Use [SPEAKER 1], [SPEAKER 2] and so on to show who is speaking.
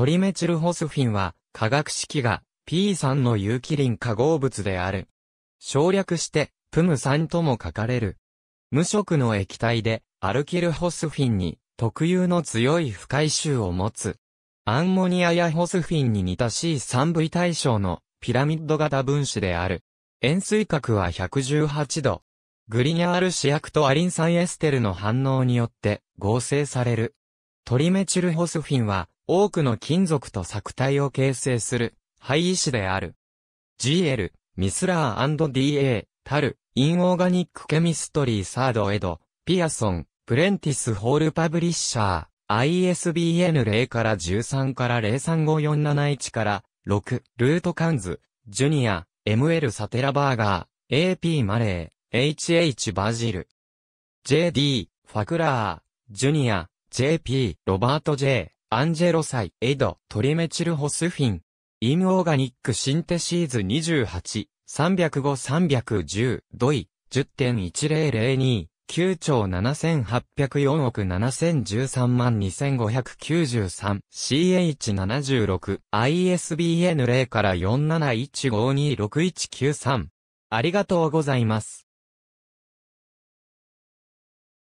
[SPEAKER 1] トリメチル
[SPEAKER 2] ホスフィンは化学式が P3 の有機林化合物である。省略してプム3とも書かれる。無色の液体でアルキルホスフィンに特有の強い不快臭を持つ。アンモニアやホスフィンに似た C3 部位対象のピラミッド型分子である。塩水角は118度。グリニャール試薬とアリン酸エステルの反応によって合成される。トリメチルホスフィンは多くの金属と錯体を形成する、廃石である。GL、ミスラー &DA、タル、インオーガニックケミストリーサードエド、ピアソン、プレンティスホールパブリッシャー、ISBN 0から13から035471から6、ルートカンズ、ジュニア、ML サテラバーガー、AP マレー、HH バジル、JD、ファクラー、ジュニア、JP、ロバート J、アンジェロサイ、エド、トリメチルホスフィン、インオーガニックシンテシーズ28、305-310、ドイ、10.1002、9兆7804億7013万2593、CH76、ISBN0 から47152619 3
[SPEAKER 1] ありがとうございます。